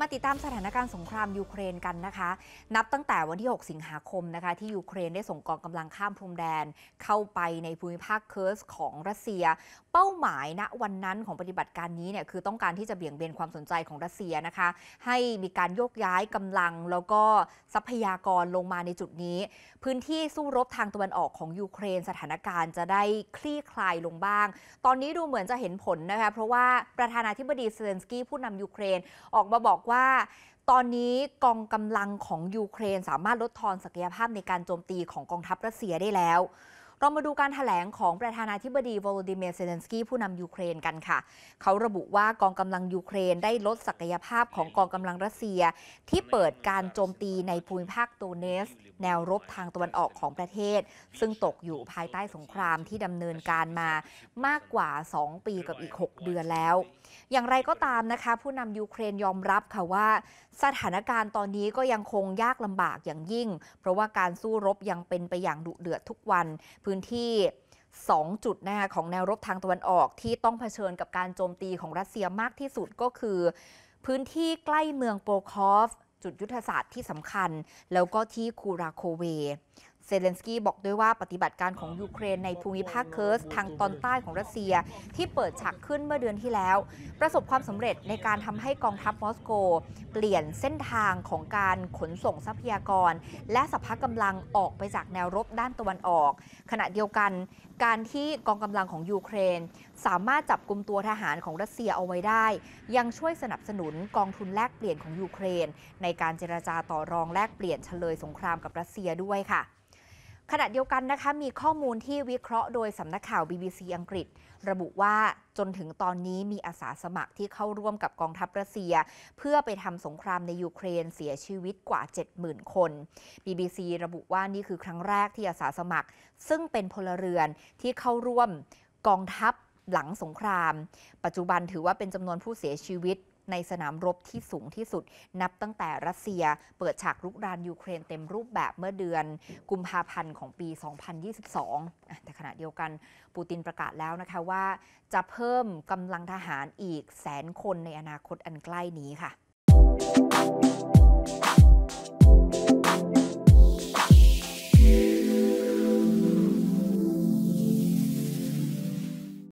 มาติดตามสถานการณ์สงคราม ยูเครนกันนะคะ นับตั้งแต่วันที่ 6 สิงหาคมนะคะ ที่ยูเครนได้ส่งกองกำลังข้ามพรมแดนเข้าไปในภูมิภาคเคิร์สของรัสเซีย เป้าหมายณวันนั้นของปฏิบัติการนี้เนี่ยคือต้องการที่จะเบี่ยงเบนความสนใจของรัสเซียนะคะ ให้มีการโยกย้ายกำลังแล้วก็ทรัพยากรลงมาในจุดนี้ พื้นที่สู้รบทางตะวันออกของยูเครน สถานการณ์จะได้คลี่คลายลงบ้าง ตอนนี้ดูเหมือนจะเห็นผลนะคะเพราะว่าประธานาธิบดีเซเลนสกี้ผู้นำยูเครน ออกมาบอกว่าตอนนี้กองกำลังของยูเครนสามารถลดทอนศักยภาพในการโจมตีของกองทัพรัสเซียได้แล้วเรามาดูการถแถลงของประธานาธิบดีโวลลดิเมียร์เซเลนสกี้ผู้นำยูเครนกันค่ะ เขาระบุว่ากองกำลังยูเครนได้ลดศักยภาพของกองกำลังรัสเซีย ที่เปิดการโจมตีในภูมิภาคโดเนส แนวรบทางตะวันออกของประเทศ ซึ่งตกอยู่ภายใต้สงครามที่ดำเนินการมามากกว่า 2 ปีกับอีก 6 เดือนแล้ว อย่างไรก็ตามนะคะ ผู้นำยูเครนยอมรับค่ะว่าสถานการณ์ตอนนี้ก็ยังคงยากลำบากอย่างยิ่ง เพราะว่าการสู้รบยังเป็นไปอย่างดุเดือดทุกวันพื้นที่ 2 จุดนะคะของแนวรบทางตะวันออกที่ต้องเผชิญกับการโจมตีของรัสเซียมากที่สุดก็คือ พื้นที่ใกล้เมืองโปรคอฟ จุดยุทธศาสตร์ที่สำคัญ แล้วก็ที่คูราโคเวเซเลนสกี้บอกด้วยว่าปฏิบัติการของยูเครนในภูมิภาคเคิร์สทางตอนใต้ของรัสเซีย ที่เปิดฉากขึ้นเมื่อเดือนที่แล้ว ประสบความสำเร็จในการทำให้กองทัพมอสโก เปลี่ยนเส้นทางของการขนส่งทรัพยากร และสัพพะกำลังออกไปจากแนวรบด้านตะวันออก ขณะเดียวกัน การที่กองกำลังของยูเครน สามารถจับกลุ่มตัวทหารของรัสเซียเอาไว้ได้ ยังช่วยสนับสนุนกองทุนแลกเปลี่ยนของยูเครน ในการเจรจาต่อรองแลกเปลี่ยนเฉลยสงครามกับรัสเซียด้วยค่ะขณะเดียวกันนะคะ มีข้อมูลที่วิเคราะห์โดยสำนักข่าว BBC อังกฤษ ระบุว่าจนถึงตอนนี้มีอาสาสมัครที่เข้าร่วมกับกองทัพรัสเซีย เพื่อไปทำสงครามในยูเครนเสียชีวิตกว่า 70,000 คน BBC ระบุว่านี่คือครั้งแรกที่อาสาสมัคร ซึ่งเป็นพลเรือนที่เข้าร่วมกองทัพหลังสงคราม ปัจจุบันถือว่าเป็นจำนวนผู้เสียชีวิตในสนามรบที่สูงที่สุด นับตั้งแต่รัสเซียเปิดฉากรุกรานยูเครนเต็มรูปแบบเมื่อเดือนกุมภาพันธ์ของปี 2022 แต่ขณะเดียวกันปูตินประกาศแล้วนะคะว่า จะเพิ่มกำลังทหารอีกแสนคนในอนาคตอันใกล้นี้ค่ะ